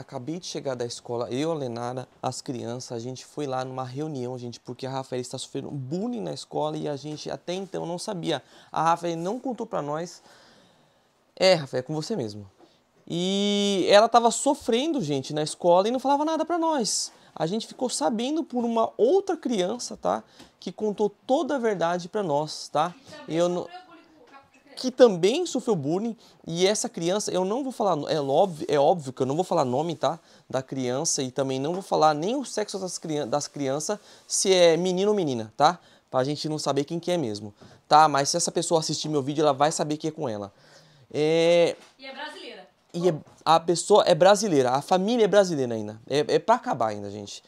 acabei de chegar da escola, eu, a Lenara, as crianças, a gente foi lá numa reunião, gente, porque a Rafaela está sofrendo bullying na escola e a gente até então não sabia. A Rafaela não contou para nós. É, Rafaela, é com você mesmo. E ela estava sofrendo, gente, na escola e não falava nada para nós. A gente ficou sabendo por uma outra criança, tá? Que contou toda a verdade para nós, tá? E eu não que também sofreu bullying e essa criança, eu não vou falar, é óbvio, é óbvio que eu não vou falar nome, tá? Da criança e também não vou falar nem o sexo das, das crianças, se é menino ou menina, tá? Pra gente não saber quem que é mesmo, tá? Mas se essa pessoa assistir meu vídeo, ela vai saber que é com ela. É... E é brasileira. E é, a pessoa é brasileira, a família é brasileira ainda. É, é pra acabar ainda, gente.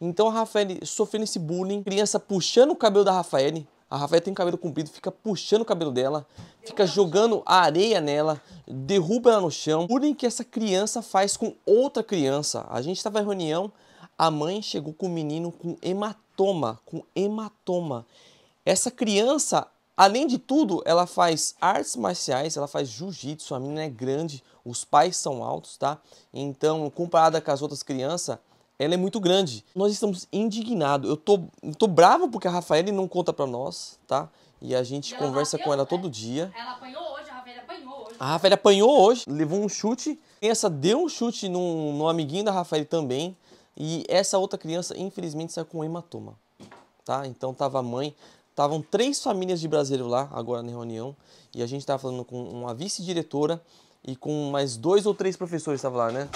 Então a Rafael sofrendo esse bullying, criança puxando o cabelo da Rafael, a Rafaela tem cabelo comprido, fica puxando o cabelo dela, fica jogando areia nela, derruba ela no chão. Porém, que essa criança faz com outra criança. A gente estava em reunião, a mãe chegou com o um menino com hematoma, com hematoma. Essa criança, além de tudo, ela faz artes marciais, ela faz jiu-jitsu, a menina é grande, os pais são altos, tá? Então, comparada com as outras crianças, ela é muito grande. Nós estamos indignados. Eu tô, eu tô bravo porque a Rafaela não conta para nós, tá? E a gente e conversa com ela todo né? dia. Ela apanhou hoje, a Rafaela apanhou hoje. A Rafaela apanhou hoje, levou um chute. Essa deu um chute num, num amiguinho da Rafaela também. E essa outra criança, infelizmente, saiu com um hematoma. Tá? Então tava a mãe, estavam três famílias de brasileiro lá agora na reunião. E a gente tava falando com uma vice-diretora e com mais dois ou três professores estavam lá, né?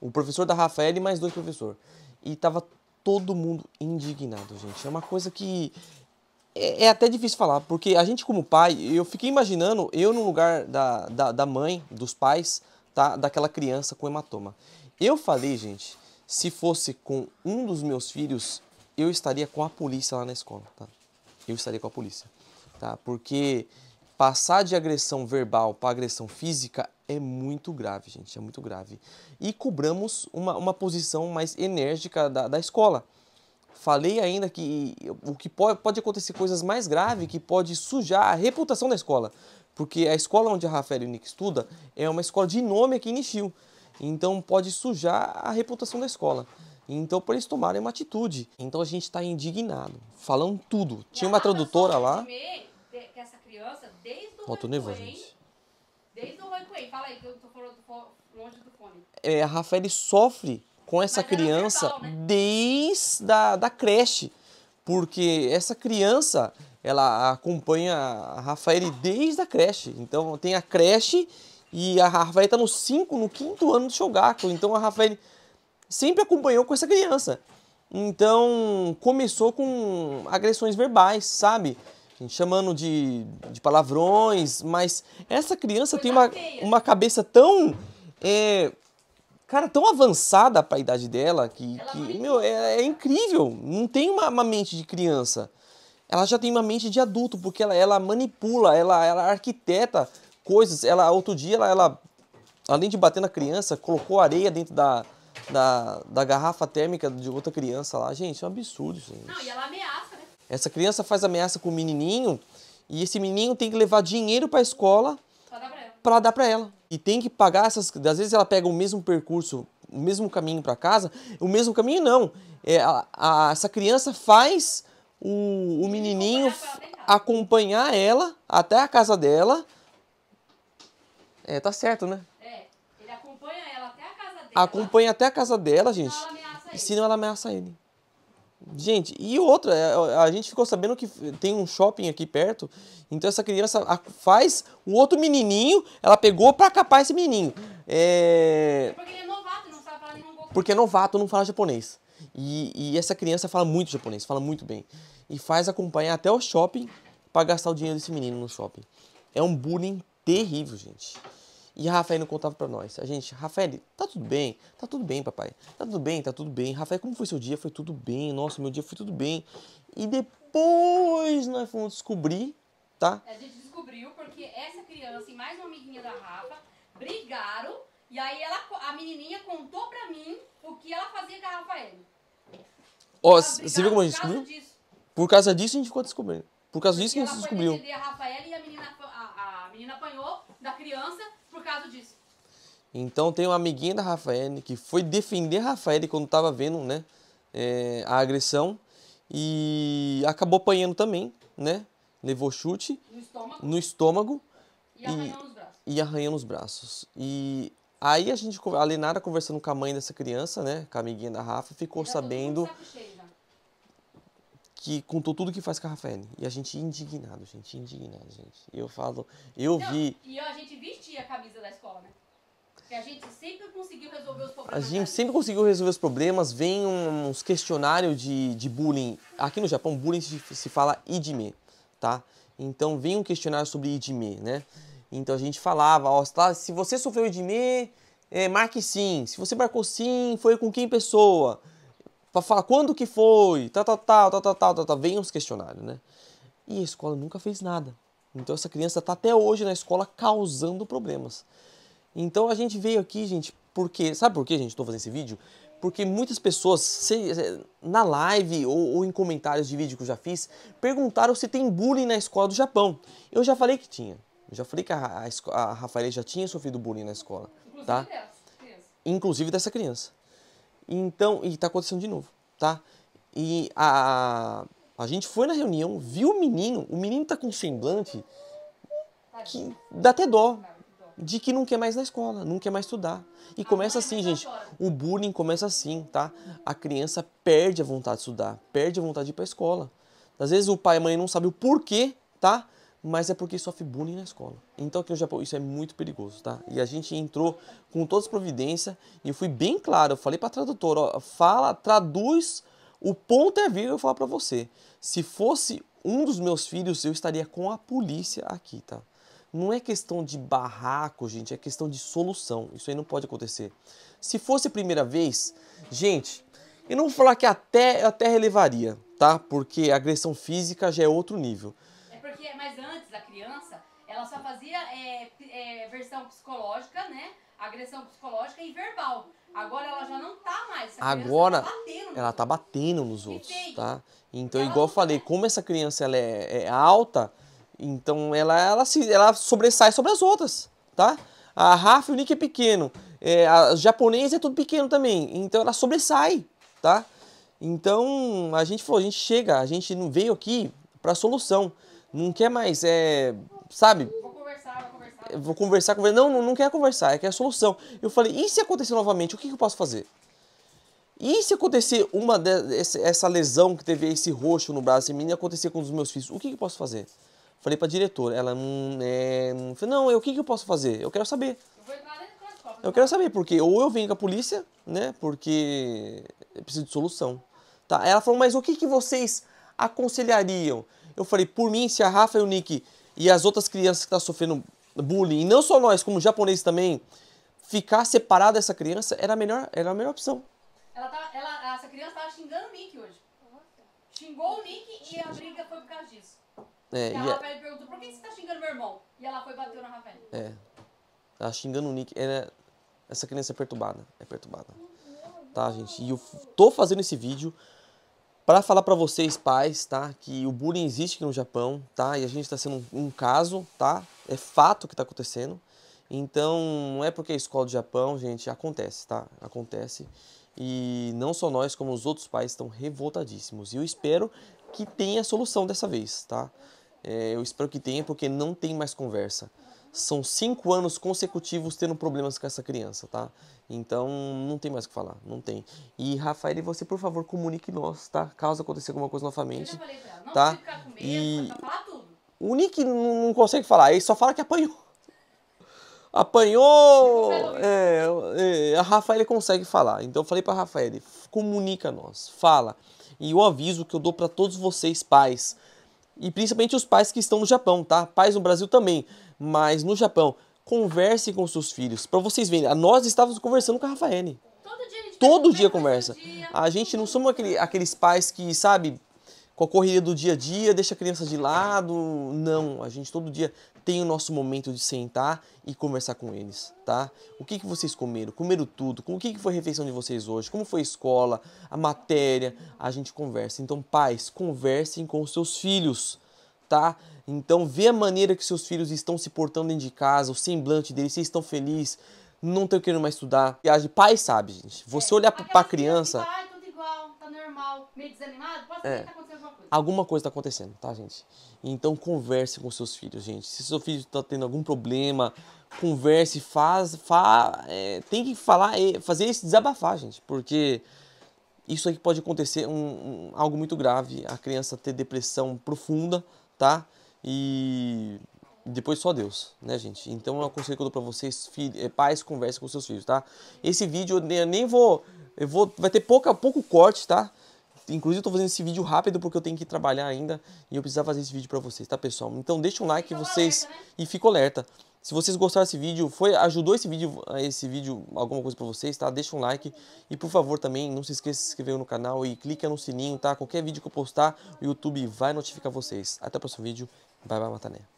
o professor da Rafael e mais dois professores. E tava todo mundo indignado, gente. É uma coisa que é, é, até difícil falar, porque a gente como pai, eu fiquei imaginando eu no lugar da, da, da mãe, dos pais, tá? Daquela criança com hematoma. Eu falei, gente, se fosse com um dos meus filhos, eu estaria com a polícia lá na escola, tá? Eu estaria com a polícia, tá? Porque passar de agressão verbal para agressão física é muito grave, gente, é muito grave. E cobramos uma, uma posição mais enérgica da, da escola. Falei ainda que o que pode, pode acontecer coisas mais graves que pode sujar a reputação da escola. Porque a escola onde a Rafael e o Nick estuda é uma escola de nome aqui em Nishio. Então pode sujar a reputação da escola. Então, para eles tomarem uma atitude. Então, a gente está indignado, falando tudo. Tinha uma tradutora lá. Ó, tô nervoso, gente fala aí, que eu tô, falando, longe do fone. É, a Rafael sofre com essa Mas é criança né? desde a da creche, porque essa criança ela acompanha a Rafael desde a creche. Então tem a creche e a Rafael está no 5, no quinto ano de Shogaku. Então a Rafael sempre acompanhou com essa criança. Então começou com agressões verbais, sabe? chamando de, de palavrões, mas essa criança Foi tem uma, uma cabeça tão. É, cara, tão avançada para a idade dela que, é que meu, é, é, incrível. Não tem uma, uma, mente de criança. Ela já tem uma mente de adulto, porque ela, ela manipula, ela, ela arquiteta coisas. Ela, outro dia, ela, ela, além de bater na criança, colocou areia dentro da, da, da garrafa térmica de outra criança lá. Gente, é um absurdo isso. Não, e ela ameaça essa criança faz ameaça com o menininho e esse menininho tem que levar dinheiro para a escola para dar para ela. E tem que pagar essas. Às vezes ela pega o mesmo percurso, o mesmo caminho para casa. O mesmo caminho não. É, a, a, essa criança faz o, o menininho acompanhar ela até a casa dela. É, tá certo, né? É. Ele acompanha ela até a casa dela. Acompanha até a casa dela, gente. Senão ela ameaça ele. Senão ela ameaça ele. Gente, e outra, é, a gente ficou sabendo que tem um shopping aqui perto, então essa criança faz um outro menininho, ela pegou pra capar esse menininho. É... é porque ele é novato, não sabe falar nenhum Porque é novato, não fala japonês. E, e, essa criança fala muito japonês, fala muito bem. E faz acompanhar até o shopping para gastar o dinheiro desse menino no shopping. É um bullying terrível, gente. E a Rafael não contava para nós. A gente, Rafael, tá tudo bem? Tá tudo bem, papai. Tá tudo bem, tá tudo bem. Rafael, como foi seu dia? Foi tudo bem. Nossa, meu dia foi tudo bem. E depois nós fomos descobrir, tá? A gente descobriu porque essa criança e mais uma amiguinha da Rafa brigaram. E aí ela, a menininha contou pra mim o que ela fazia com a Rafael. Ó, oh, você viu como a gente descobriu? Por causa disso a gente ficou descobrindo. Por causa porque disso que a gente descobriu. A Rafael e a menina, a, a menina apanhou da criança causa disso. Então tem uma amiguinha da Rafaele que foi defender a Rafaele quando estava vendo né, é, a agressão e acabou apanhando também, né? Levou chute no estômago, no estômago e, arranhando e, arranhando os braços. E aí a gente, a Lenara conversando com a mãe dessa criança, né? Com a amiguinha da Rafa, ficou é sabendo que contou tudo que faz com a Rafaele. E a gente indignado, gente, indignado, gente. Eu falo, eu não, vi. E a gente vestia a camisa da escola, né? Porque a gente sempre conseguiu resolver os problemas. A gente sempre conseguiu resolver os problemas. Vem uns questionários de, de bullying. Aqui no Japão, bullying se, se fala idime, tá? Então vem um questionário sobre idime, né? Então a gente falava, ó, se tá, você sofreu idime, é, marque sim. Se você marcou sim, foi com quem pessoa? para falar quando que foi, tal, tal, tal, tal, tal, tal, tal, tal. Vem os questionários, né? E a escola nunca fez nada. Então essa criança está até hoje na escola causando problemas. Então a gente veio aqui, gente, porque. Sabe por que, gente, está fazendo esse vídeo? Porque muitas pessoas, se, na live ou, ou, em comentários de vídeo que eu já fiz, perguntaram se tem bullying na escola do Japão. Eu já falei que tinha. Eu já falei que a, a, a Rafaela já tinha sofrido bullying na escola. Inclusive tá? dessa criança. Inclusive dessa criança. Então, e tá acontecendo de novo, tá? E a, a gente foi na reunião, viu o menino, o menino tá com um semblante que dá até dó de que não quer mais na escola, não quer mais estudar. E começa assim, gente. O bullying começa assim, tá? A criança perde a vontade de estudar, perde a vontade de ir para a escola. Às vezes o pai e a mãe não sabem o porquê, tá? mas é porque sofre bullying na escola. Então aqui no Japão isso é muito perigoso, tá? E a gente entrou com todas as providências e eu fui bem claro, eu falei para tradutor, ó, fala, traduz o ponto é e eu falar para você. Se fosse um dos meus filhos, eu estaria com a polícia aqui, tá? Não é questão de barraco, gente, é questão de solução. Isso aí não pode acontecer. Se fosse a primeira vez, gente, eu não vou falar que até até relevaria, tá? Porque agressão física já é outro nível. É, mas antes a criança ela só fazia é, é, versão psicológica, né? Agressão psicológica e verbal. Agora ela já não tá mais. Tá Agora tá ela tá batendo nos outros, Entendi. tá? Então ela igual eu falei, é. como essa criança ela é, é, alta, então ela ela se ela sobressai sobre as outras, tá? A Rafa e o Nick é pequeno, é, a japonesa é tudo pequeno também, então ela sobressai, tá? Então a gente falou, a gente chega, a gente não veio aqui para solução não quer mais, é, sabe? Vou conversar, vou conversar. Vou conversar, Não, não, não quer conversar, é que é a solução. Eu falei, e se acontecer novamente, o que, que eu posso fazer? E se acontecer uma de, essa lesão que teve esse roxo no braço em mim e acontecer com um meus filhos, o que, que eu posso fazer? Falei pra diretora, ela hum, é, hum. não é, não, eu, o que, que eu posso fazer? Eu quero saber. Eu Eu quero saber, porque ou eu venho com a polícia, né? Porque eu preciso de solução. Tá? Ela falou, mas o que, que vocês aconselhariam? Eu falei, por mim, se a Rafa e o Nick e as outras crianças que estão tá sofrendo bullying, e não só nós, como japoneses também, ficar separado dessa criança era a melhor, era a melhor opção. Ela tá, ela, essa criança estava xingando o Nick hoje. Xingou o Nick e a briga foi por causa disso. É, e a é- Rafael é... perguntou, por que você está xingando meu irmão? E ela foi bater na Rafael. É. Ela xingando o Nick. Ela, é, essa criança é perturbada. É perturbada. Tá, gente? E eu tô fazendo esse vídeo para falar para vocês pais, tá, que o bullying existe aqui no Japão, tá, e a gente está sendo um, um, caso, tá, é fato que está acontecendo. Então não é porque a escola do Japão, gente, acontece, tá, acontece. E não só nós, como os outros pais estão revoltadíssimos. E eu espero que tenha solução dessa vez, tá? É, eu espero que tenha, porque não tem mais conversa são cinco anos consecutivos tendo problemas com essa criança, tá? Então não tem mais o que falar, não tem. E Rafael, você por favor comunique nós, tá? Caso aconteça alguma coisa novamente, eu falei pra ela, não tá? Ficar com medo, e tudo. o Nick não consegue falar, ele só fala que apanhou. Apanhou, é, é, a Rafael consegue falar. Então eu falei para Rafael, comunica nós, fala. E o aviso que eu dou para todos vocês pais e principalmente os pais que estão no Japão, tá? Pais no Brasil também, mas no Japão, converse com seus filhos. Para vocês verem, nós estávamos conversando com a Rafaele. Todo dia, a gente todo dia conversa. Dia. A gente não somos aquele, aqueles pais que, sabe, com a correria do dia a dia, deixa a criança de lado. Não, a gente todo dia tem o nosso momento de sentar e conversar com eles, tá? O que, que vocês comeram? Comeram tudo? Com o que, que foi a refeição de vocês hoje? Como foi a escola? A matéria? A gente conversa. Então, pais, conversem com os seus filhos, tá? Então, vê a maneira que seus filhos estão se portando dentro de casa, o semblante deles, se estão felizes, não estão querendo mais estudar. Viagem, pai sabe, gente. Você é, olhar para a é criança normal, meio desanimado, pode ser é. que tá acontecendo alguma coisa. Alguma coisa tá acontecendo, tá, gente? Então converse com seus filhos, gente. Se seu filho tá tendo algum problema, converse, faz, fa, é, tem que falar, fazer esse desabafar, gente, porque isso aqui pode acontecer um, um, algo muito grave, a criança ter depressão profunda, tá? E depois só Deus, né, gente? Então é um conselho que eu dou pra vocês, filho, é, pais, conversem com seus filhos, tá? Esse vídeo eu nem vou eu vou, vai ter pouca, pouco corte, tá? Inclusive eu tô fazendo esse vídeo rápido porque eu tenho que trabalhar ainda e eu precisava fazer esse vídeo pra vocês, tá pessoal? Então deixa um like vocês alerta, né? e fica alerta. Se vocês gostaram desse vídeo, foi, ajudou esse vídeo, esse vídeo alguma coisa pra vocês, tá? Deixa um like e por favor também não se esqueça de se inscrever no canal e clica no sininho, tá? Qualquer vídeo que eu postar, o YouTube vai notificar vocês. Até o próximo vídeo, bye bye, Matané.